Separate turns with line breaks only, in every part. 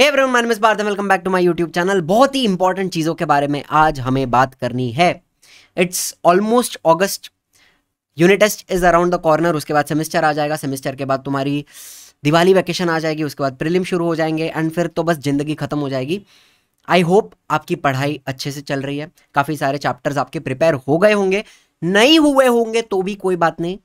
hey everyone my name Parth welcome back to my YouTube channel बहुत ही important चीज़ों के बारे में आज हमें बात करनी है it's almost August unit test is around the corner उसके बाद सेमेस्टर आ जाएगा सेमेस्टर के बाद तुम्हारी दिवाली वैकेशन आ जाएगी उसके बाद प्रिलिम शुरू हो जाएंगे एंड फिर तो बस ज़िंदगी ख़त्म हो जाएगी आई होप आपकी पढ़ाई अच्छे से चल रही है काफ़ी सारे चैप्टर्स आपके प्रिपेयर हो गए होंगे नहीं हुए होंगे तो भी कोई बात नहीं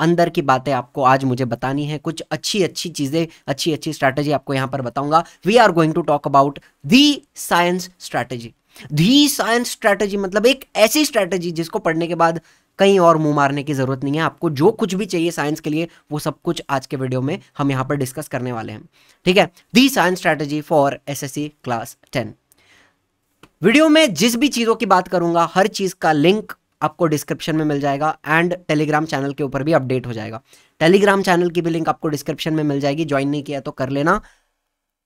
अंदर की बातें आपको आज मुझे बतानी है कुछ अच्छी अच्छी चीज़ें अच्छी अच्छी स्ट्रैटेजी आपको यहां पर बताऊंगा we are going to talk about the science strategy the science strategy मतलब एक ऐसी स्ट्रैटेजी जिसको पढ़ने के बाद कहीं और मुंह मारने की ज़रूरत नहीं है आपको जो कुछ भी चाहिए साइंस के लिए वो सब कुछ आज के वीडियो में हम यहां पर डिस्कस करने वाले हैं ठीक है the science strategy for SSC class ten video में जिस भी चीज़ों की बात करूंगा हर चीज़ का लिंक आपको डिस्क्रिप्शन में मिल जाएगा एंड टेलीग्राम चैनल के ऊपर भी अपडेट हो जाएगा टेलीग्राम चैनल की भी लिंक आपको डिस्क्रिप्शन में मिल जाएगी ज्वाइन नहीं किया तो कर लेना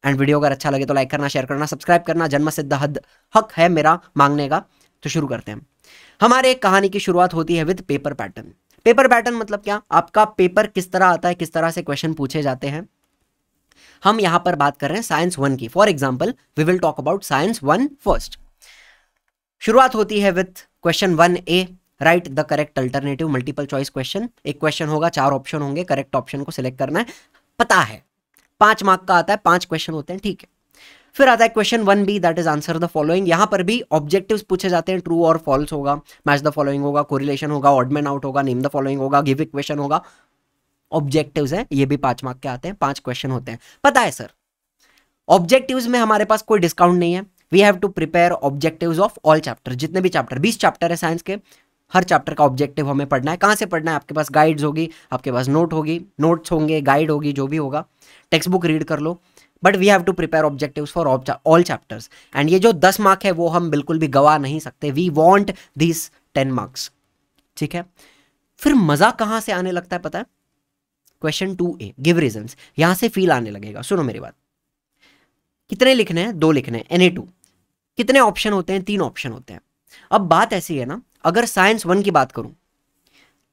एंड वीडियो अगर अच्छा लगे तो लाइक करना शेयर करना सब्सक्राइब करना जन्म सिद्ध हद हक है मेरा मांगने का तो शुरू करते हैं हमारे एक कहानी की शुरुआत होती है with paper pattern paper pattern मतलब क्या आपका पेपर किस तरह आता है किस तरह से क्वेश्चन पूछे जाते हैं हम यहां पर बात कर रहे हैं साइंस वन की for example we will talk about science one first शुरुआत होती है with question one A right the correct alternative multiple choice question एक क्वेश्चन होगा चार ऑप्शन होंगे करेक्ट ऑप्शन को सिलेक्ट करना है पता है पांच मार्क का आता है पांच क्वेश्चन होते हैं ठीक है फिर आता है question one B that is answer the following यहां पर भी ऑब्जेक्टिव पूछे जाते हैं ट्रू और फॉल्स होगा मैच द फॉलोइंग होगा कोरिलेशन होगा ऑडमेन आउट होगा नेम द फॉलोइंग होगा गिव इक्वेशन होगा ऑब्जेक्टिव है ये भी पांच मार्क के आते हैं पांच क्वेश्चन होते हैं पता है सर ऑब्जेक्टिव में हमारे पास कोई डिस्काउंट नहीं है we have to prepare objective of all chapter जितने भी चैप्टर बीस चैप्टर है साइंस के हर चैप्टर का ऑब्जेक्टिव हमें पढ़ना है कहाँ से पढ़ना है आपके पास गाइड्स होगी आपके पास नोट होगी नोट्स होंगे गाइड होगी जो भी होगा टेक्स्ट बुक रीड कर लो but we have to prepare objectives for all chapters and ये जो दस मार्क है वो हम बिल्कुल भी गवा नहीं सकते we want this ten marks ठीक है फिर मज़ा कहाँ से आने लगता है पता है question two A give reason यहाँ से फील आने लगेगा सुनो मेरी बात कितने लिखने हैं दो लिखने हैं एन ए टू कितने ऑप्शन होते हैं तीन ऑप्शन होते हैं अब बात ऐसी है ना अगर साइंस वन की बात करूं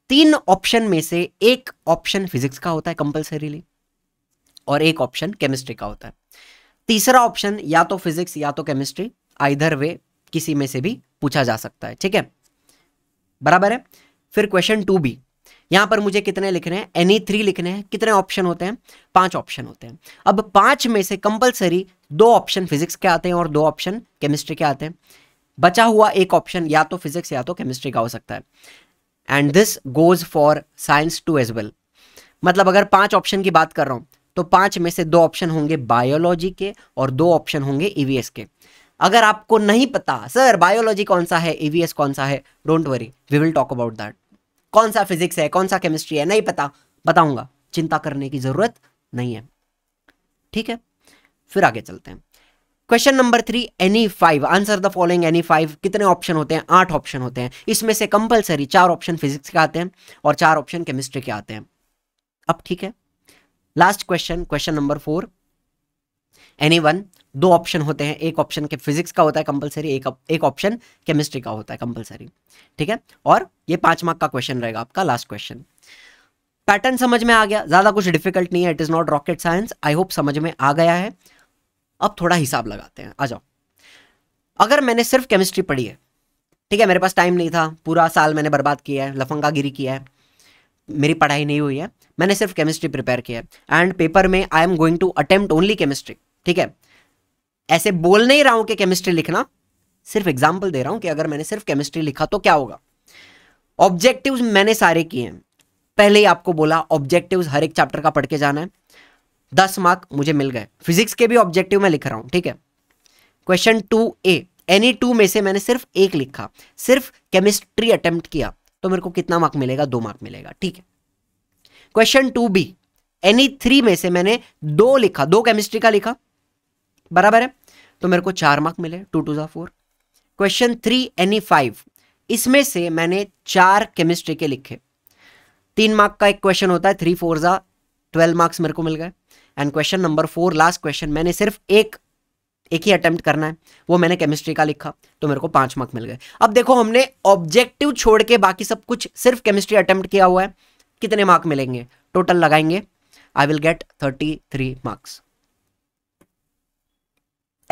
तीन ऑप्शन में से एक ऑप्शन फिजिक्स का होता है कंपल्सरीली और एक ऑप्शन केमिस्ट्री का होता है तीसरा ऑप्शन या तो फिजिक्स या तो केमिस्ट्री आइधर वे किसी में से भी पूछा जा सकता है ठीक है बराबर है फिर क्वेश्चन टू बी यहां पर मुझे कितने लिखने हैं एनी थ्री लिखने हैं कितने ऑप्शन होते हैं पांच ऑप्शन होते हैं अब पांच में से कंपलसरी दो ऑप्शन फिजिक्स के आते हैं और दो ऑप्शन केमिस्ट्री के आते हैं बचा हुआ एक ऑप्शन या तो फिजिक्स या तो केमिस्ट्री का हो सकता है and this goes for science two as well मतलब अगर पांच ऑप्शन की बात कर रहा हूं तो पांच में से दो ऑप्शन होंगे बायोलॉजी के और दो ऑप्शन होंगे ईवीएस e के अगर आपको नहीं पता सर बायोलॉजी कौन सा है ईवीएस e कौन सा है don't worry we will talk about that कौन सा फिजिक्स है कौन सा केमिस्ट्री है नहीं पता बताऊंगा चिंता करने की जरूरत नहीं है ठीक है फिर आगे चलते हैं question number three any five answer the following any five कितने ऑप्शन होते हैं आठ ऑप्शन होते हैं इसमें से कंपलसरी चार ऑप्शन फिजिक्स के आते हैं और चार ऑप्शन केमिस्ट्री के आते हैं अब ठीक है last question question number four any one दो ऑप्शन होते हैं एक ऑप्शन के फिजिक्स का होता है कंपलसरी एक एक ऑप्शन केमिस्ट्री का होता है कंपलसरी ठीक है और ये पांच मार्क का क्वेश्चन रहेगा आपका लास्ट क्वेश्चन पैटर्न समझ में आ गया ज़्यादा कुछ डिफिकल्ट नहीं है it is not rocket science I hope समझ में आ गया है अब थोड़ा हिसाब लगाते हैं आ जाओ अगर मैंने सिर्फ केमिस्ट्री पढ़ी है ठीक है मेरे पास टाइम नहीं था पूरा साल मैंने बर्बाद किया है लफंगागिरी किया है मेरी पढ़ाई नहीं हुई है मैंने सिर्फ केमिस्ट्री प्रिपेयर किया है एंड पेपर में I am going to attempt only chemistry ठीक है ऐसे बोल नहीं रहा हूं कि केमिस्ट्री लिखना सिर्फ एग्जाम्पल दे रहा हूं कि अगर मैंने सिर्फ केमिस्ट्री लिखा तो क्या होगा ऑब्जेक्टिव मैंने सारे किए हैं पहले ही आपको बोला ऑब्जेक्टिव हर एक चैप्टर का पढ़ के जाना है दस मार्क मुझे मिल गए फिजिक्स के भी ऑब्जेक्टिव मैं लिख रहा हूं ठीक है question two A any two में से मैंने सिर्फ एक लिखा सिर्फ केमिस्ट्री अटेम्प्ट किया तो मेरे को कितना मार्क मिलेगा दो मार्क मिलेगा ठीक है question two B any three में से मैंने दो लिखा दो केमिस्ट्री का लिखा बराबर है तो मेरे को चार मार्क मिले टू टू ज़ा four question three any five इसमें से मैंने चार केमिस्ट्री के लिखे तीन मार्क का एक क्वेश्चन होता है थ्री फोर ज़ा ट्वेल्व मार्क्स मेरे को मिल गए and question number four last question मैंने सिर्फ एक एक ही अटेम्प्ट करना है वो मैंने केमिस्ट्री का लिखा तो मेरे को पांच मार्क मिल गए अब देखो हमने ऑब्जेक्टिव छोड़ के बाकी सब कुछ सिर्फ केमिस्ट्री अटेम्प्ट किया हुआ है कितने मार्क मिलेंगे टोटल लगाएंगे I will get thirty three marks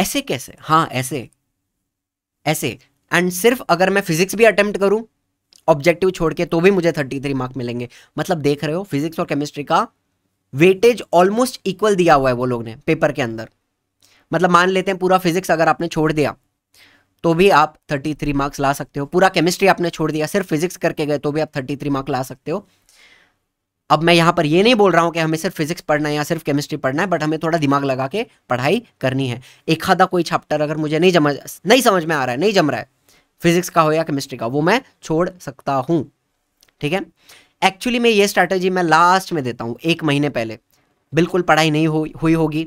ऐसे कैसे हाँ ऐसे ऐसे एंड सिर्फ अगर मैं फिजिक्स भी अटेम्प्ट करूँ ऑब्जेक्टिव छोड़ के तो भी मुझे थर्टी थ्री मार्क मिलेंगे मतलब देख रहे हो फिजिक्स और केमिस्ट्री का वेटेज ऑलमोस्ट इक्वल दिया हुआ है वो लोग ने पेपर के अंदर मतलब मान लेते हैं पूरा फिजिक्स अगर आपने छोड़ दिया तो भी आप थर्टी थ्री मार्क्स ला सकते हो पूरा केमिस्ट्री आपने छोड़ दिया सिर्फ फिजिक्स करके गए तो भी आप थर्टी थ्री मार्क ला सकते हो अब मैं यहाँ पर ये नहीं बोल रहा हूँ कि हमें सिर्फ फिजिक्स पढ़ना है या सिर्फ केमिस्ट्री पढ़ना है बट हमें थोड़ा दिमाग लगा के पढ़ाई करनी है एक आधा कोई चैप्टर अगर मुझे नहीं जमा नहीं समझ में आ रहा है नहीं जम रहा है फिजिक्स का हो या केमिस्ट्री का वो मैं छोड़ सकता हूँ ठीक है एक्चुअली में ये स्ट्रैटेजी मैं लास्ट में देता हूँ एक महीने पहले बिल्कुल पढ़ाई नहीं हो, हुई होगी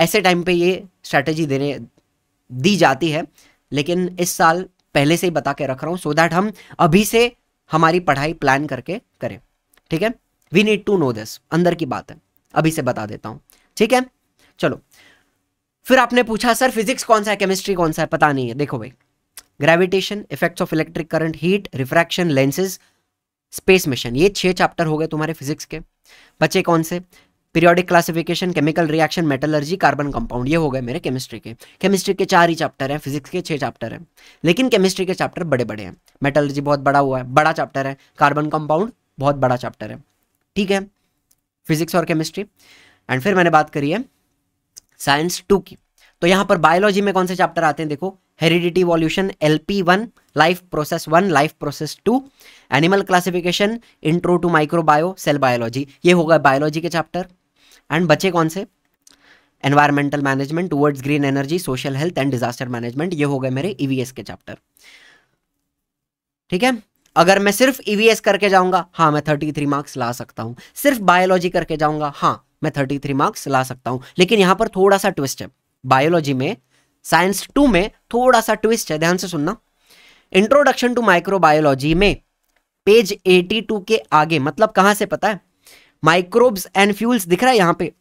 ऐसे टाइम पे ये स्ट्रैटेजी देने दी जाती है लेकिन इस साल पहले से ही बता के रख रहा हूँ सो दैट हम अभी से हमारी पढ़ाई प्लान करके करें ठीक है we need to know this अंदर की बात है अभी से बता देता हूँ ठीक है चलो फिर आपने पूछा सर फिजिक्स कौन सा है केमिस्ट्री कौन सा है पता नहीं है देखो भाई gravitation effects of electric current heat refraction lenses space mission ये छह चैप्टर हो गए तुम्हारे फिजिक्स के बच्चे कौन से periodic classification chemical reaction metallurgy carbon compound ये हो गए मेरे केमिस्ट्री के केमिस्ट्री के चार ही चैप्टर हैं फिजिक्स के छह चैप्टर हैं लेकिन केमिस्ट्री के चैप्टर बड़े बड़े हैं मेटलर्जी बहुत बड़ा हुआ है बड़ा चैप्टर है कार्बन कंपाउंड बहुत बड़ा चैप्टर है ठीक है फिजिक्स और केमिस्ट्री एंड फिर मैंने बात करी है साइंस टू की तो यहां पर बायोलॉजी में कौन से चैप्टर आते हैं देखो heredity evolution L P one life process one life process two animal classification intro to microbio cell biology ये होगा बायोलॉजी के चैप्टर एंड बचे कौन से environmental management towards green energy social health and disaster management ये हो गए मेरे ईवीएस e के चैप्टर ठीक है अगर मैं सिर्फ ईवीएस e करके जाऊंगा हाँ मैं थर्टी थ्री मार्क्स ला सकता हूँ सिर्फ बायोलॉजी करके जाऊंगा हाँ मैं थर्टी थ्री मार्क्स ला सकता हूँ लेकिन यहाँ पर थोड़ा सा ट्विस्ट है बायोलॉजी में साइंस टू में थोड़ा सा ट्विस्ट है ध्यान से सुनना इंट्रोडक्शन टू माइक्रोबायोलॉजी में पेज टू के आगे मतलब कहाँ से पता है माइक्रोब्स एंड फ्यूल्स दिख रहा है यहाँ पे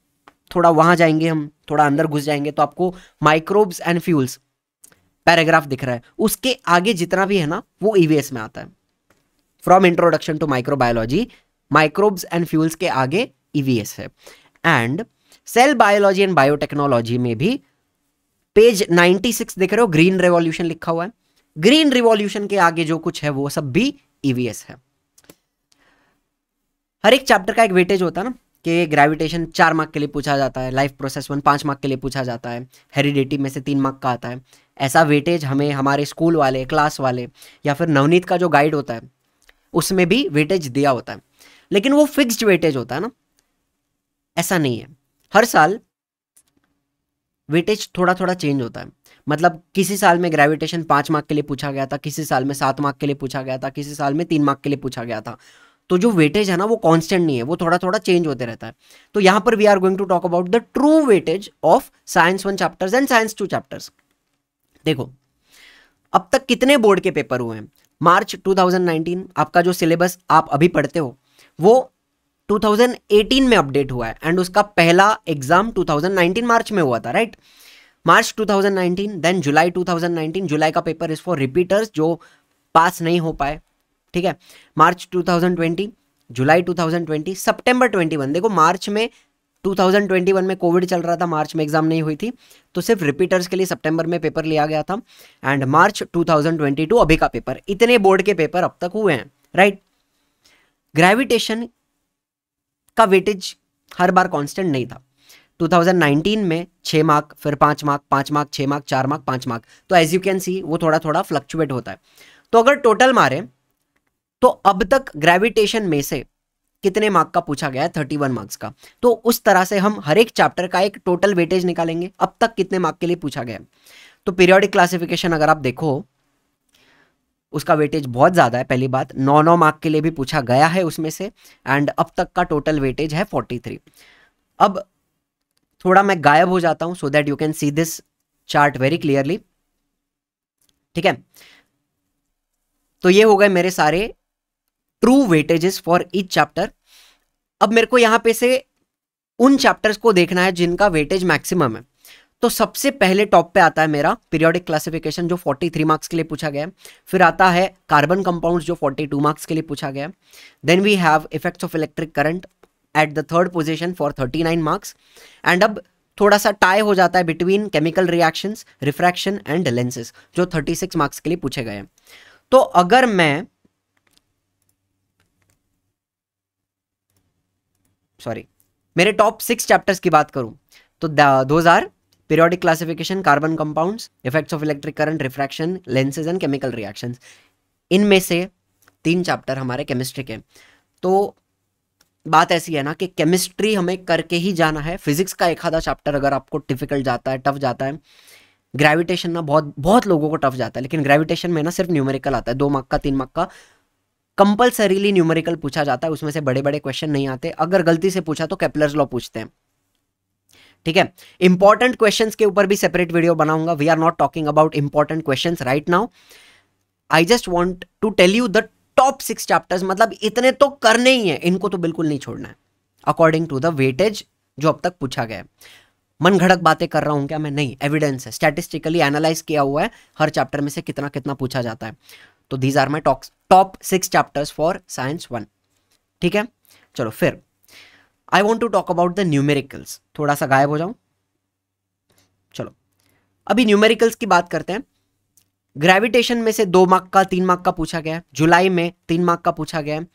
थोड़ा वहां जाएंगे हम थोड़ा अंदर घुस जाएंगे तो आपको माइक्रोब्स एंड फ्यूल्स पैराग्राफ दिख रहा है उसके आगे जितना भी है ना वो ईवीएस e में आता है from introduction to microbiology microbes and fuels के आगे ईवीएस e है and cell biology and biotechnology में भी पेज 96 देख रहे हो ग्रीन रेवॉल्यूशन लिखा हुआ है ग्रीन रिवॉल्यूशन के आगे जो कुछ है वो सब भी ईवीएस e है हर एक चैप्टर का एक वेटेज होता है ना कि ग्रेविटेशन चार मार्क के लिए पूछा जाता है लाइफ प्रोसेस वन पांच मार्क के लिए पूछा जाता है हेरिडिटी में से तीन मार्क का आता है ऐसा वेटेज हमें हमारे स्कूल वाले क्लास वाले या फिर नवनीत का जो गाइड होता है उसमें भी वेटेज दिया होता है लेकिन वो फिक्स्ड वेटेज होता है ना ऐसा नहीं है हर साल वेटेज थोड़ा थोड़ा चेंज होता है मतलब किसी साल में ग्रेविटेशन पाँच मार्क के लिए पूछा गया था किसी साल में सात मार्क के लिए पूछा गया था किसी साल में तीन मार्क के लिए पूछा गया था तो जो वेटेज है ना वो कांस्टेंट नहीं है वो थोड़ा थोड़ा चेंज होते रहता है तो यहाँ पर we are going to talk about the true weightage of science one chapters and science two chapters देखो अब तक कितने बोर्ड के पेपर हुए हैं मार्च 2019 आपका जो सिलेबस आप अभी पढ़ते हो वो 2018 में अपडेट हुआ है एंड उसका पहला एग्जाम 2019 मार्च में हुआ था राइट मार्च 2019 देन जुलाई 2019 जुलाई का पेपर इज फॉर रिपीटर्स जो पास नहीं हो पाए ठीक है मार्च 2020 जुलाई 2020 सितंबर 21 देखो मार्च में 2021 में कोविड चल रहा था मार्च में एग्जाम नहीं हुई थी तो सिर्फ रिपीटर्स के लिए सितंबर में पेपर लिया गया था एंड मार्च 2022 अभी का पेपर इतने बोर्ड के पेपर अब तक हुए हैं राइट ग्रेविटेशन का वेटेज हर बार कांस्टेंट नहीं था 2019 में छः मार्क फिर पाँच मार्क पाँच मार्क छः मार्क चार मार्क पाँच मार्क तो एज यू कैन सी वो थोड़ा थोड़ा फ्लक्चुएट होता है तो अगर टोटल मारें तो अब तक ग्रेविटेशन में से कितने मार्क का पूछा गया है थर्टी वन मार्क्स का तो उस तरह से हम हर एक चैप्टर का एक टोटल वेटेज निकालेंगे अब तक कितने मार्क के लिए पूछा गया तो पीरियोडिक क्लासिफिकेशन अगर आप देखो उसका वेटेज बहुत ज़्यादा है पहली बात नौ नौ मार्क के लिए भी पूछा गया है उसमें से एंड अब तक का टोटल वेटेज है फोर्टी थ्री अब थोड़ा मैं गायब हो जाता हूँ so that you can see this chart very clearly ठीक है तो ये हो गए मेरे सारे true weightages for each chapter अब मेरे को यहाँ पे से उन चैप्टर्स को देखना है जिनका वेटेज मैक्सिमम है तो सबसे पहले टॉप पे आता है मेरा पीरियोडिक क्लासिफिकेशन जो 43 मार्क्स के लिए पूछा गया है फिर आता है कार्बन कंपाउंड्स जो 42 मार्क्स के लिए पूछा गया है then we have effects of electric current at the third position for 39 marks and अब थोड़ा सा टाई हो जाता है between chemical reactions refraction and lenses जो थर्टी मार्क्स के लिए पूछे गए हैं तो अगर मैं सॉरी मेरे टॉप सिक्स चैप्टर्स की बात करूँ तो those are periodic classification carbon compounds effects of electric current refraction lenses and chemical reaction इनमें से तीन चैप्टर हमारे केमिस्ट्री के तो बात ऐसी है ना कि केमिस्ट्री हमें करके ही जाना है फिजिक्स का एक आधा चैप्टर अगर आपको डिफिकल्ट जाता है टफ जाता है ग्रेविटेशन ना बहुत बहुत लोगों को टफ जाता है लेकिन ग्रेविटेशन में ना सिर्फ न्यूमेरिकल आता है दो मार्क का तीन मार्क का कंपलसरीली न्यूमेरिकल पूछा जाता है उसमें से बड़े बड़े क्वेश्चन नहीं आते अगर गलती से पूछा तो कैपलर्स लॉ पूछते हैं ठीक है इंपॉर्टेंट क्वेश्चंस के ऊपर भी सेपरेट वीडियो बनाऊंगा we are not talking about important question right now I just want to tell you the top six chapters मतलब इतने तो करने ही हैं इनको तो बिल्कुल नहीं छोड़ना है अकॉर्डिंग टू द वेटेज जो अब तक पूछा गया है मन घड़क बातें कर रहा हूं क्या मैं नहीं एविडेंस है स्टैटिस्टिकली एनालाइज किया हुआ है हर चैप्टर में से कितना कितना पूछा जाता है तो these are my talks top six chapters for science one ठीक है चलो फिर I want to talk about the numericals थोड़ा सा गायब हो जाऊं चलो अभी न्यूमेरिकल्स की बात करते हैं ग्रेविटेशन में से दो मार्क का तीन मार्क का पूछा गया है जुलाई में तीन मार्क का पूछा गया है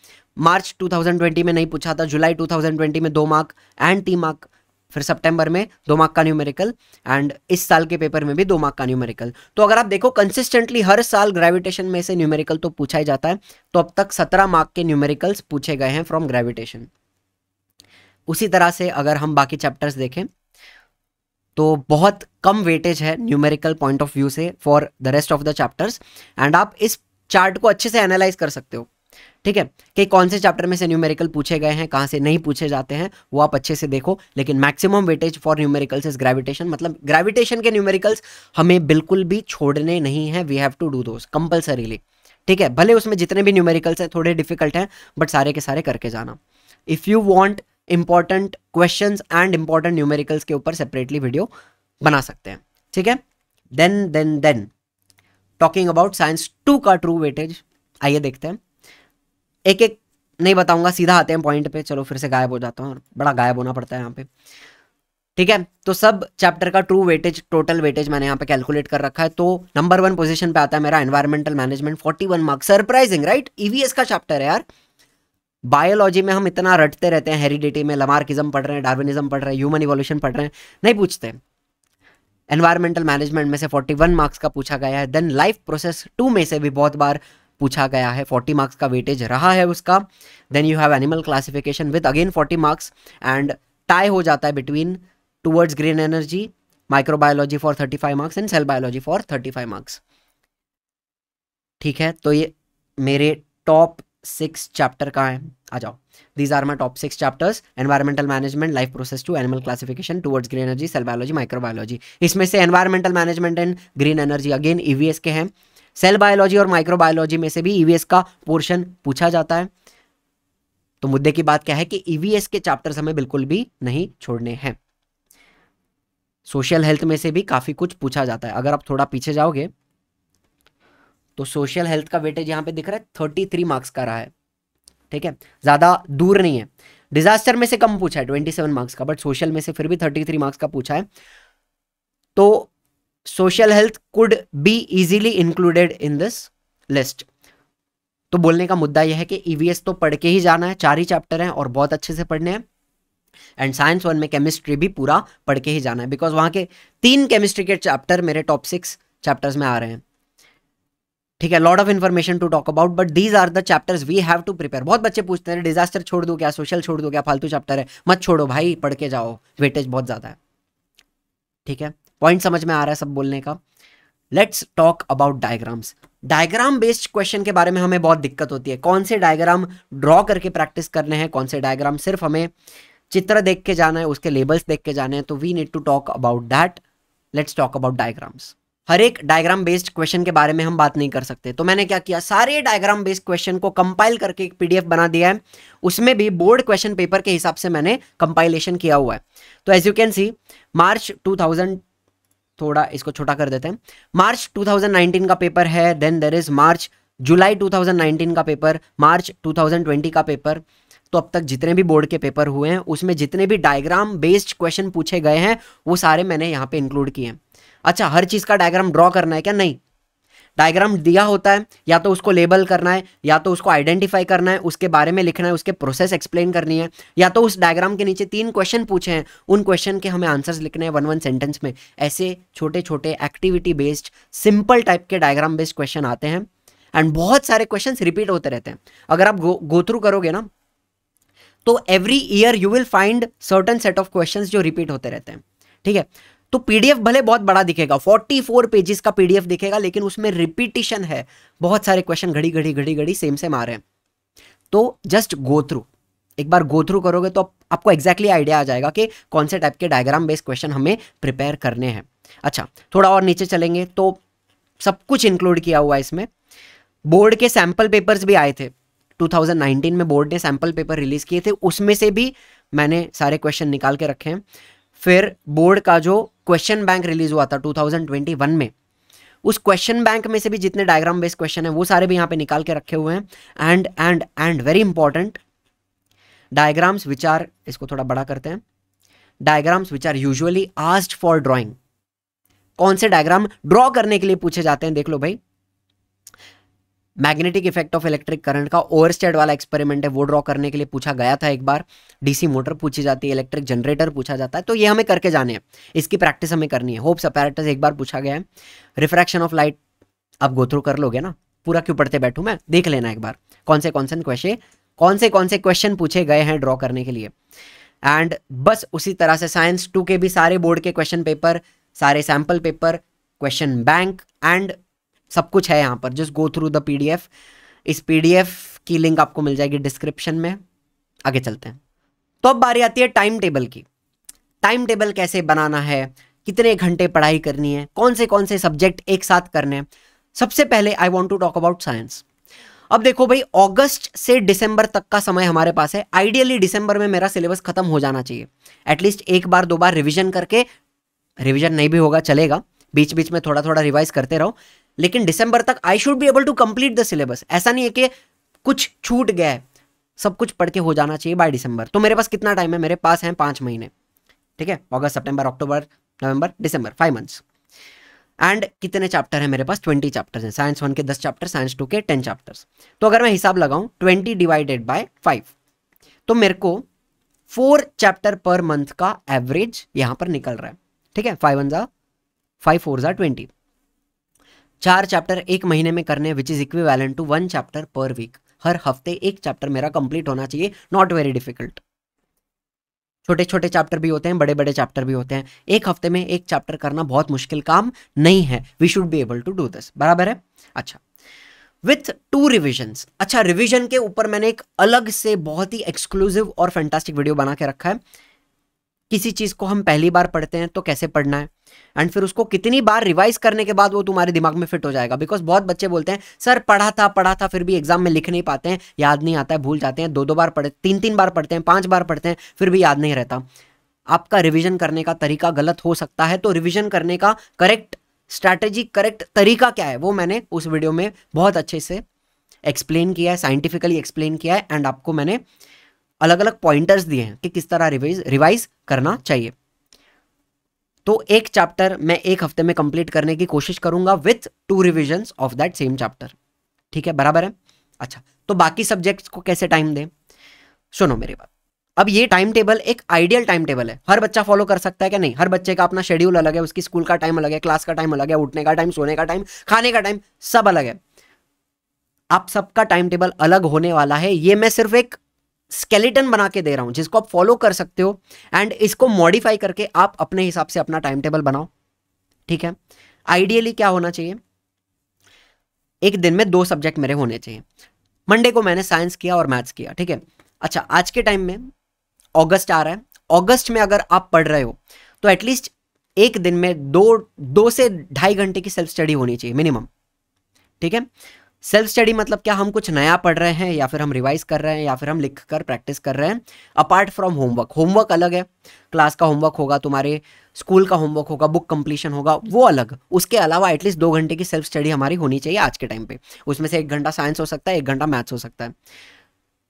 मार्च 2020 में नहीं पूछा था जुलाई 2020 में दो मार्क एंड तीन मार्क फिर सितंबर में दो मार्क का न्यूमेरिकल एंड इस साल के पेपर में भी दो मार्क का न्यूमेरिकल तो अगर आप देखो कंसिस्टेंटली हर साल ग्रेविटेशन में से न्यूमेरिकल तो पूछा ही जाता है तो अब तक सत्रह मार्क के न्यूमेरिकल्स पूछे गए हैं फ्रॉम ग्रेविटेशन उसी तरह से अगर हम बाकी चैप्टर्स देखें तो बहुत कम वेटेज है न्यूमेरिकल पॉइंट ऑफ व्यू से for the rest of the chapters and आप इस चार्ट को अच्छे से एनालाइज कर सकते हो ठीक है कि कौन से चैप्टर में से न्यूमेरिकल पूछे गए हैं कहाँ से नहीं पूछे जाते हैं वो आप अच्छे से देखो लेकिन maximum weightage for numericals is gravitation मतलब ग्रेविटेशन के न्यूमेरिकल्स हमें बिल्कुल भी छोड़ने नहीं है we have to do those compulsorily ठीक है भले उसमें जितने भी न्यूमेरिकल्स हैं थोड़े डिफिकल्ट हैं बट सारे के सारे करके जाना if you want important question and important numericals के ऊपर सेपरेटली वीडियो बना सकते हैं ठीक है then then then talking about science two का ट्रू वेटेज आइए देखते हैं एक एक नहीं बताऊंगा सीधा आते हैं पॉइंट पे चलो फिर से गायब हो जाता हूँ बड़ा गायब होना पड़ता है यहाँ पे ठीक है तो सब चैप्टर का ट्रू वेटेज टोटल वेटेज मैंने यहाँ पे कैलकुलेट कर रखा है तो नंबर वन पोजीशन पे आता है मेरा environmental management 41 marks surprising right EVS का चैप्टर है यार बायोलॉजी में हम इतना रटते रहते हैं हेरिडिटी में लमार्किज्म पढ़ रहे हैं डार्विनिज्म पढ़ रहे हैं ह्यूमन इवोल्यूशन पढ़ रहे हैं नहीं पूछते एनवायरमेंटल मैनेजमेंट में से वन मार्क्स का पूछा गया है देन लाइफ प्रोसेस टू में से भी बहुत बार पूछा गया है 40 मार्क्स का वेटेज रहा है उसका then you have animal classification with again 40 marks and tie हो जाता है between towards green energy microbiology for 35 marks and cell biology for 35 marks ठीक है तो ये मेरे टॉप सिक्स चैप्टर का है आ जाओ these are my top six chapters environmental management life process two animal classification towards green energy cell biology microbiology इसमें से environmental management and green energy again EVS के हैं सेल बायोलॉजी और microbiology में से भी ईवीएस e का portion पूछा जाता है तो मुद्दे की बात क्या है कि ईवीएस e के चैप्टर हमें बिल्कुल भी नहीं छोड़ने हैं सोशल हेल्थ में से भी काफी कुछ पूछा जाता है अगर आप थोड़ा पीछे जाओगे तो सोशल हेल्थ का वेटेज यहां पे दिख रहा है थर्टी थ्री मार्क्स का रहा है ठीक है ज्यादा दूर नहीं है डिजास्टर में से कम पूछा है ट्वेंटी सेवन मार्क्स का बट सोशल में से फिर भी थर्टी थ्री मार्क्स का पूछा है तो social health could be easily included in this list तो बोलने का मुद्दा यह है कि ईवीएस e तो पढ़ के ही जाना है चार ही चैप्टर हैं और बहुत अच्छे से पढ़ने हैं एंड साइंस वन में केमिस्ट्री भी पूरा पढ़ के ही जाना है बिकॉज वहां के तीन केमिस्ट्री के चैप्टर मेरे टॉप सिक्स चैप्टर्स में आ रहे हैं ठीक है lot of information to talk about but these are the chapters we have to prepare बहुत बच्चे पूछते हैं डिजास्टर छोड़ दो क्या सोशल छोड़ दो क्या फालतू चैप्टर है मत छोड़ो भाई पढ़ के जाओ वेटेज बहुत ज़्यादा है ठीक है पॉइंट समझ में आ रहा है सब बोलने का let's talk about diagrams diagram based question के बारे में हमें बहुत दिक्कत होती है कौन से डायग्राम ड्रॉ करके प्रैक्टिस करने हैं कौन से डायग्राम सिर्फ हमें चित्र देख के जाना है उसके लेबल्स देख के जाने हैं तो we need to talk about that let's talk about diagrams हर एक डायग्राम बेस्ड क्वेश्चन के बारे में हम बात नहीं कर सकते तो मैंने क्या किया सारे डायग्राम बेस्ड क्वेश्चन को कंपाइल करके एक पीडीएफ बना दिया है उसमें भी बोर्ड क्वेश्चन पेपर के हिसाब से मैंने कंपाइलेशन किया हुआ है तो as you can see March थोड़ा इसको छोटा कर देते हैं मार्च 2019 का पेपर है देन देर इज मार्च जुलाई 2019 का पेपर मार्च 2020 का पेपर तो अब तक जितने भी बोर्ड के पेपर हुए हैं उसमें जितने भी डायग्राम बेस्ड क्वेश्चन पूछे गए हैं वो सारे मैंने यहाँ पे इंक्लूड किए हैं अच्छा हर चीज़ का डायग्राम ड्रॉ करना है क्या नहीं डायग्राम दिया होता है या तो उसको लेबल करना है या तो उसको आइडेंटिफाई करना है उसके बारे में लिखना है उसके प्रोसेस एक्सप्लेन करनी है या तो उस डायग्राम के नीचे तीन क्वेश्चन पूछे हैं उन क्वेश्चन के हमें आंसर्स लिखने हैं वन वन सेंटेंस में ऐसे छोटे छोटे एक्टिविटी बेस्ड सिंपल टाइप के डायग्राम बेस्ड क्वेश्चन आते हैं एंड बहुत सारे क्वेश्चन रिपीट होते रहते हैं अगर आप गो थ्रू करोगे ना तो every year you will find certain set of question जो रिपीट होते रहते हैं ठीक है तो पीडीएफ भले बहुत बड़ा दिखेगा 44 पेजेस का पीडीएफ दिखेगा लेकिन उसमें रिपीटिशन है बहुत सारे क्वेश्चन घड़ी घड़ी घड़ी घड़ी सेम सेम आ रहे हैं तो जस्ट गो थ्रू एक बार गो थ्रू करोगे तो आप, आपको एक्जैक्टली exactly आइडिया आ जाएगा कि कौन से टाइप के डायग्राम बेस्ड क्वेश्चन हमें प्रिपेयर करने हैं अच्छा थोड़ा और नीचे चलेंगे तो सब कुछ इंक्लूड किया हुआ है इसमें बोर्ड के सैंपल पेपर्स भी आए थे 2019 में बोर्ड ने सैंपल पेपर रिलीज़ किए थे उसमें से भी मैंने सारे क्वेश्चन निकाल के रखे हैं फिर बोर्ड का जो क्वेश्चन बैंक रिलीज हुआ था 2021 में उस क्वेश्चन बैंक में से भी जितने डायग्राम बेस्ड क्वेश्चन है वो सारे भी यहाँ पे निकाल के रखे हुए हैं and and and very important diagrams which are इसको थोड़ा बड़ा करते हैं diagrams which are usually asked for drawing कौन से डायग्राम ड्रॉ करने के लिए पूछे जाते हैं देख लो भाई magnetic effect of electric current का ओवरस्टेड वाला एक्सपेरिमेंट है वो ड्रॉ करने के लिए पूछा गया था एक बार डीसी मोटर पूछी जाती है इलेक्ट्रिक जनरेटर पूछा जाता है तो ये हमें करके जाने हैं इसकी प्रैक्टिस हमें करनी है होप्स अपैरेटस एक बार पूछा गया है रिफ्रैक्शन ऑफ लाइट आप गोथ्रो कर लोगे ना पूरा क्यों पढ़ते बैठू मैं देख लेना एक बार कौन से कौन से क्वेश्चन कौन से कौन से क्वेश्चन पूछे गए हैं ड्रॉ करने के लिए एंड बस उसी तरह से साइंस टू के भी सारे बोर्ड के क्वेश्चन पेपर सारे sample paper question bank and सब कुछ है यहाँ पर just go through the P S P की लिंक आपको मिल जाएगी डिस्क्रिप्शन में आगे चलते हैं तो अब बारी आती है टाइम टेबल की टाइम टेबल कैसे बनाना है कितने घंटे पढ़ाई करनी है कौन से कौन से सब्जेक्ट एक साथ करने हैं सबसे पहले I want to talk about science अब देखो भाई अगस्त से दिसंबर तक का समय हमारे पास है आइडियली दिसंबर में मेरा सिलेबस खत्म हो जाना चाहिए एटलीस्ट एक बार दो बार रिविजन करके रिविजन नहीं भी होगा चलेगा बीच बीच में थोड़ा थोड़ा रिवाइज करते रहो लेकिन दिसंबर तक I should be able to complete the syllabus ऐसा नहीं है कि कुछ छूट गया है सब कुछ पढ़ के हो जाना चाहिए बाय दिसंबर तो मेरे पास कितना टाइम है मेरे पास हैं पाँच महीने ठीक है अगस्त सितंबर अक्टूबर नवंबर दिसंबर फाइव मंथ्स एंड कितने चैप्टर हैं मेरे पास ट्वेंटी चैप्टर्स हैं साइंस वन के दस चैप्टर साइंस टू के टेन चैप्टर्स तो अगर मैं हिसाब लगाऊं ट्वेंटी डिवाइडेड बाय फाइव तो मेरे को फोर चैप्टर पर मंथ का एवरेज यहां पर निकल रहा है ठीक है फाइव वन ज़ा फाइव फोर ज़ा ट्वेंटी चार चैप्टर एक महीने में करने which is equivalent to one chapter per week हर हफ्ते एक चैप्टर मेरा कंप्लीट होना चाहिए नॉट वेरी डिफिकल्ट छोटे छोटे चैप्टर भी होते हैं बड़े बड़े चैप्टर भी होते हैं एक हफ्ते में एक चैप्टर करना बहुत मुश्किल काम नहीं है we should be able to do this बराबर है अच्छा विथ टू रिविजन्स अच्छा रिविजन के ऊपर मैंने एक अलग से बहुत ही एक्सक्लूसिव और फैंटास्टिक वीडियो बना के रखा है किसी चीज़ को हम पहली बार पढ़ते हैं तो कैसे पढ़ना है एंड फिर उसको कितनी बार रिवाइज करने के बाद वो तुम्हारे दिमाग में फिट हो जाएगा बिकॉज बहुत बच्चे बोलते हैं सर पढ़ा था पढ़ा था फिर भी एग्जाम में लिख नहीं पाते हैं याद नहीं आता है भूल जाते हैं दो दो बार पढ़े तीन तीन बार पढ़ते हैं पाँच बार पढ़ते हैं फिर भी याद नहीं रहता आपका रिविजन करने का तरीका गलत हो सकता है तो रिविजन करने का करेक्ट स्ट्रैटेजी करेक्ट तरीका क्या है वो मैंने उस वीडियो में बहुत अच्छे से एक्सप्लेन किया है साइंटिफिकली एक्सप्लेन किया है एंड आपको मैंने अलग अलग पॉइंटर्स दिए हैं कि किस तरह रिवाइज रिवाइज करना चाहिए तो एक चैप्टर मैं एक हफ्ते में कंप्लीट करने की कोशिश करूंगा with two revision of that same chapter ठीक है बराबर है अच्छा तो बाकी सब्जेक्ट्स को कैसे टाइम दें सुनो मेरी बात अब ये टाइम टेबल एक आइडियल टाइम टेबल है हर बच्चा फॉलो कर सकता है क्या नहीं हर बच्चे का अपना शेड्यूल अलग है उसकी स्कूल का टाइम अलग है क्लास का टाइम अलग है उठने का टाइम सोने का टाइम खाने का टाइम सब अलग है आप सबका टाइम टेबल अलग होने वाला है ये मैं सिर्फ एक स्केलेटन बना के दे रहा हूं जिसको आप फॉलो कर सकते हो एंड इसको मॉडिफाई करके आप अपने हिसाब से अपना टाइम टेबल बनाओ ठीक है आइडियली क्या होना चाहिए एक दिन में दो सब्जेक्ट मेरे होने चाहिए मंडे को मैंने साइंस किया और मैथ्स किया ठीक है अच्छा आज के टाइम में अगस्त आ रहा है अगस्त में अगर आप पढ़ रहे हो तो एटलीस्ट एक दिन में दो दो से ढाई घंटे की सेल्फ स्टडी होनी चाहिए मिनिमम ठीक है सेल्फ स्टडी मतलब क्या हम कुछ नया पढ़ रहे हैं या फिर हम रिवाइज कर रहे हैं या फिर हम लिख कर प्रैक्टिस कर रहे हैं अपार्ट फ्रॉम होमवर्क होमवर्क अलग है क्लास का होमवर्क होगा तुम्हारे स्कूल का होमवर्क होगा बुक कंप्लीशन होगा वो अलग उसके अलावा एटलीस्ट दो घंटे की सेल्फ स्टडी हमारी होनी चाहिए आज के टाइम पे उसमें से एक घंटा साइंस हो सकता है एक घंटा मैथ्स हो सकता है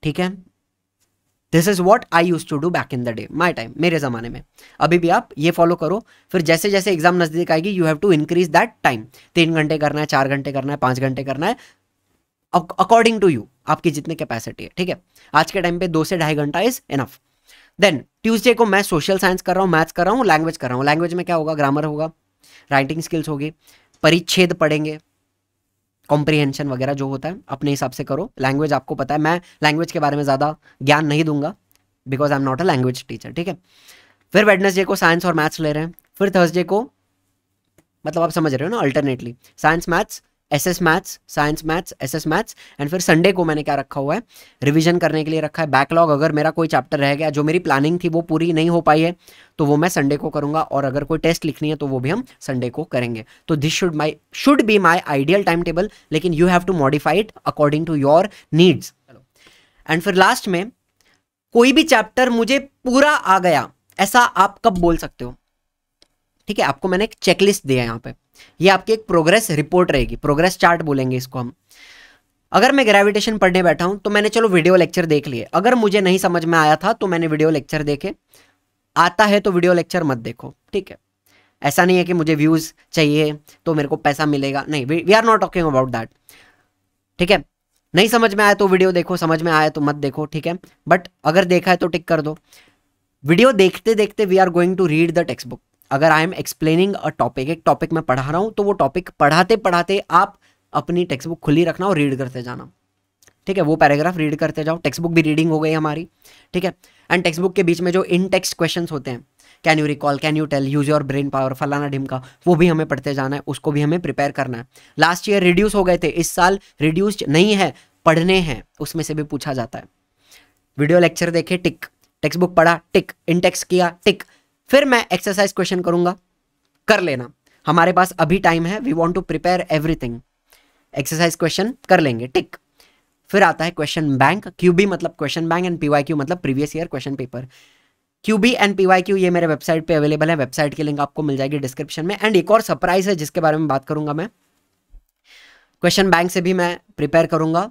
ठीक है this is what I used to do back in the day my time मेरे ज़माने में अभी भी आप ये फॉलो करो फिर जैसे जैसे एग्जाम नज़दीक आएगी you have to increase that time तीन घंटे करना है चार घंटे करना है पाँच घंटे करना है अकॉर्डिंग टू यू आपकी जितनी कैपेसिटी है ठीक है आज के टाइम पे दो से ढाई घंटा इज इनफ देन ट्यूजडे को मैं सोशल साइंस कर रहा हूँ मैथ्स कर रहा हूँ लैंग्वेज कर रहा हूँ लैंग्वेज में क्या होगा ग्रामर होगा राइटिंग स्किल्स होगी परिच्छेद पढ़ेंगे कॉम्प्रिहेंशन वगैरह जो होता है अपने हिसाब से करो लैंग्वेज आपको पता है मैं लैंग्वेज के बारे में ज़्यादा ज्ञान नहीं दूंगा because I am not a language teacher ठीक है फिर वेडनेसडे को साइंस और मैथ्स ले रहे हैं फिर थर्सडे को मतलब आप समझ रहे हो ना alternately science maths S S maths science maths S S maths and फिर संडे को मैंने क्या रखा हुआ है रिविजन करने के लिए रखा है बैकलॉग अगर मेरा कोई चैप्टर रह गया जो मेरी प्लानिंग थी वो पूरी नहीं हो पाई है तो वो मैं संडे को करूँगा और अगर कोई टेस्ट लिखनी है तो वो भी हम संडे को करेंगे तो this should my should be my ideal time table लेकिन you have to modified according to your needs and फिर लास्ट में कोई भी चैप्टर मुझे पूरा आ गया ऐसा आप कब बोल सकते हो ठीक है आपको मैंने एक चेकलिस्ट दिया है यहाँ पे ये आपकी एक प्रोग्रेस रिपोर्ट रहेगी प्रोग्रेस चार्ट बोलेंगे इसको हम अगर मैं ग्रेविटेशन पढ़ने बैठा हूँ तो मैंने चलो वीडियो लेक्चर देख लिए अगर मुझे नहीं समझ में आया था तो मैंने वीडियो लेक्चर देखे आता है तो वीडियो लेक्चर मत देखो ठीक है ऐसा नहीं है कि मुझे व्यूज़ चाहिए तो मेरे को पैसा मिलेगा नहीं we are not talking about that ठीक है नहीं समझ में आया तो वीडियो देखो समझ में आया तो मत देखो ठीक है बट अगर देखा है तो टिक कर दो वीडियो देखते देखते we are going to read the text book अगर I am explaining a topic एक टॉपिक मैं पढ़ा रहा हूँ तो वो टॉपिक पढ़ाते पढ़ाते आप अपनी टेक्स्ट बुक खुली रखना और रीड करते जाना ठीक है वो पैराग्राफ रीड करते जाओ टेक्स्ट बुक भी रीडिंग हो गई हमारी ठीक है एंड टेक्स्ट बुक के बीच में जो इन टेक्स्ट क्वेश्चन होते हैं can you recall can you tell use your brain power फलाना ढिमका वो भी हमें पढ़ते जाना है उसको भी हमें प्रिपेयर करना है लास्ट ईयर रिड्यूस हो गए थे इस साल रिड्यूस नहीं है पढ़ने हैं उसमें से भी पूछा जाता है वीडियो लेक्चर देखे टिक टेक्स्ट बुक पढ़ा टिक इन इनटेक्स किया टिक फिर मैं एक्सरसाइज क्वेश्चन करूंगा कर लेना हमारे पास अभी टाइम है we want to prepare everything exercise question कर लेंगे टिक फिर आता है क्वेश्चन बैंक क्यूबी मतलब question bank and PY Q मतलब previous year question paper QB and PY Q ये मेरे वेबसाइट पे अवेलेबल है वेबसाइट की लिंक आपको मिल जाएगी डिस्क्रिप्शन में एंड एक और सरप्राइज है जिसके बारे में बात करूंगा मैं क्वेश्चन बैंक से भी मैं प्रिपेयर करूंगा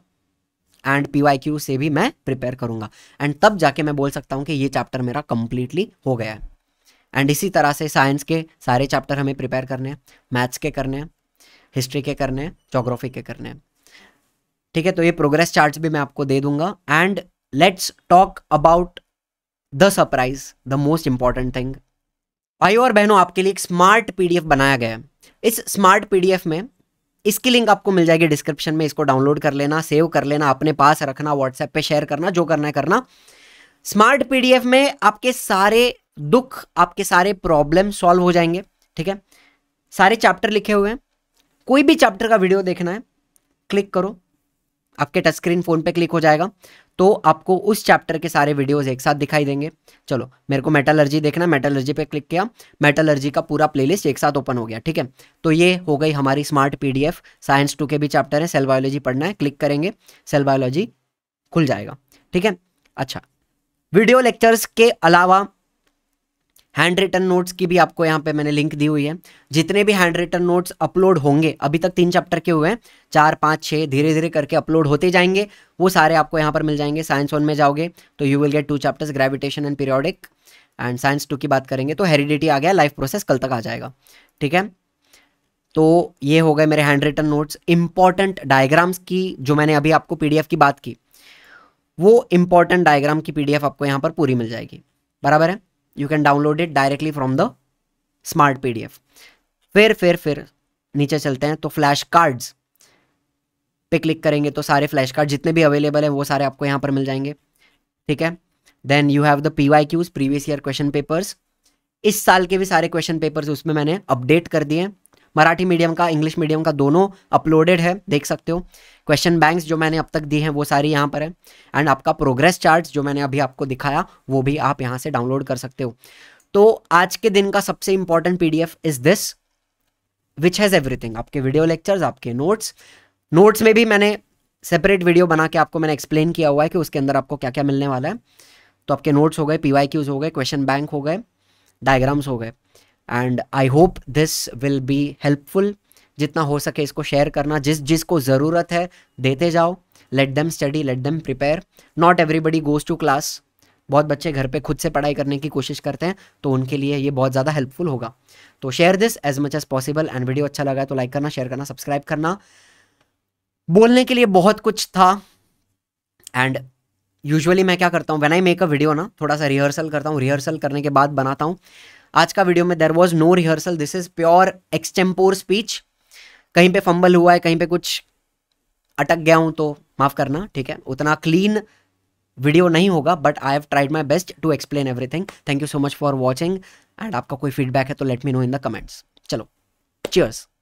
एंड पी वाई क्यू से भी मैं प्रिपेयर करूंगा एंड तब जाके मैं बोल सकता हूँ कि ये चैप्टर मेरा कंप्लीटली हो गया है एंड इसी तरह से साइंस के सारे चैप्टर हमें प्रिपेयर करने हैं मैथ्स के करने हैं हिस्ट्री के करने हैं जोग्राफी के करने हैं ठीक है तो ये प्रोग्रेस चार्ट्स भी मैं आपको दे दूंगा and let's talk about the surprise the most important thing भाई और बहनों आपके लिए एक स्मार्ट पीडीएफ बनाया गया है इस स्मार्ट पीडीएफ में इसकी लिंक आपको मिल जाएगी डिस्क्रिप्शन में इसको डाउनलोड कर लेना सेव कर लेना अपने पास रखना व्हाट्सएप पे शेयर करना जो करना है करना स्मार्ट पीडीएफ में आपके सारे दुख आपके सारे प्रॉब्लम सॉल्व हो जाएंगे ठीक है सारे चैप्टर लिखे हुए हैं कोई भी चैप्टर का वीडियो देखना है क्लिक करो आपके टच स्क्रीन फ़ोन पे क्लिक हो जाएगा तो आपको उस चैप्टर के सारे वीडियोस एक साथ दिखाई देंगे चलो मेरे को मेटालर्जी देखना मेटल पे क्लिक किया मेटल का पूरा प्लेलिस्ट एक साथ ओपन हो गया ठीक है तो ये हो गई हमारी स्मार्ट पीडीएफ साइंस टू के भी चैप्टर है सेल बायोलॉजी पढ़ना है क्लिक करेंगे सेल बायोलॉजी खुल जाएगा ठीक है अच्छा वीडियो लेक्चर्स के अलावा हैंड रिटन नोट्स की भी आपको यहाँ पे मैंने लिंक दी हुई है जितने भी हैंड रिटन नोट्स अपलोड होंगे अभी तक तीन चैप्टर के हुए हैं चार पाँच छः धीरे धीरे करके अपलोड होते जाएंगे वो सारे आपको यहाँ पर मिल जाएंगे साइंस वन में जाओगे तो you will get two chapters gravitation and periodic and science two की बात करेंगे तो हेरिडिटी आ गया लाइफ प्रोसेस कल तक आ जाएगा ठीक है तो ये हो गए मेरे hand written notes important diagrams की जो मैंने अभी आपको पी की बात की वो इंपॉर्टेंट डायग्राम की पी आपको यहाँ पर पूरी मिल जाएगी बराबर है you can download it directly from the smart P D F फिर फिर फिर नीचे चलते हैं तो फ्लैश कार्ड्स पे क्लिक करेंगे तो सारे फ्लैश कार्ड जितने भी अवेलेबल हैं वो सारे आपको यहाँ पर मिल जाएंगे ठीक है then you have the P Y Qs previous year question papers इस साल के भी सारे क्वेश्चन पेपर्स उसमें मैंने अपडेट कर दिए मराठी मीडियम का इंग्लिश मीडियम का दोनों अपलोडेड है देख सकते हो क्वेश्चन बैंक्स जो मैंने अब तक दी हैं वो सारी यहाँ पर है एंड आपका प्रोग्रेस चार्ट जो मैंने अभी आपको दिखाया वो भी आप यहाँ से डाउनलोड कर सकते हो तो आज के दिन का सबसे important F is this which has everything आपके वीडियो लेक्चर्स आपके नोट्स नोट्स में भी मैंने सेपरेट वीडियो बना के आपको मैंने एक्सप्लेन किया हुआ है कि उसके अंदर आपको क्या क्या मिलने वाला है तो आपके नोट्स हो गए पी हो गए क्वेश्चन बैंक हो गए डायग्राम्स हो गए and I hope this will be helpful जितना हो सके इसको शेयर करना जिस जिसको ज़रूरत है देते जाओ let them study let them prepare not everybody goes to class बहुत बच्चे घर पे खुद से पढ़ाई करने की कोशिश करते हैं तो उनके लिए ये बहुत ज़्यादा हेल्पफुल होगा तो share this as much as possible and video अच्छा लगा तो लाइक करना शेयर करना सब्सक्राइब करना बोलने के लिए बहुत कुछ था एंड यूजुअली मैं क्या करता हूँ when I make a video ना थोड़ा सा रिहर्सल करता हूँ रिहर्सल करने के बाद बनाता हूँ आज का वीडियो में there was no rehearsal this is pure extempore speech कहीं पे फंबल हुआ है कहीं पे कुछ अटक गया हूँ तो माफ़ करना ठीक है उतना क्लीन वीडियो नहीं होगा but I have tried my best to explain everything thank you so much for watching and आपका कोई फीडबैक है तो let me know in the comments चलो चीयर्स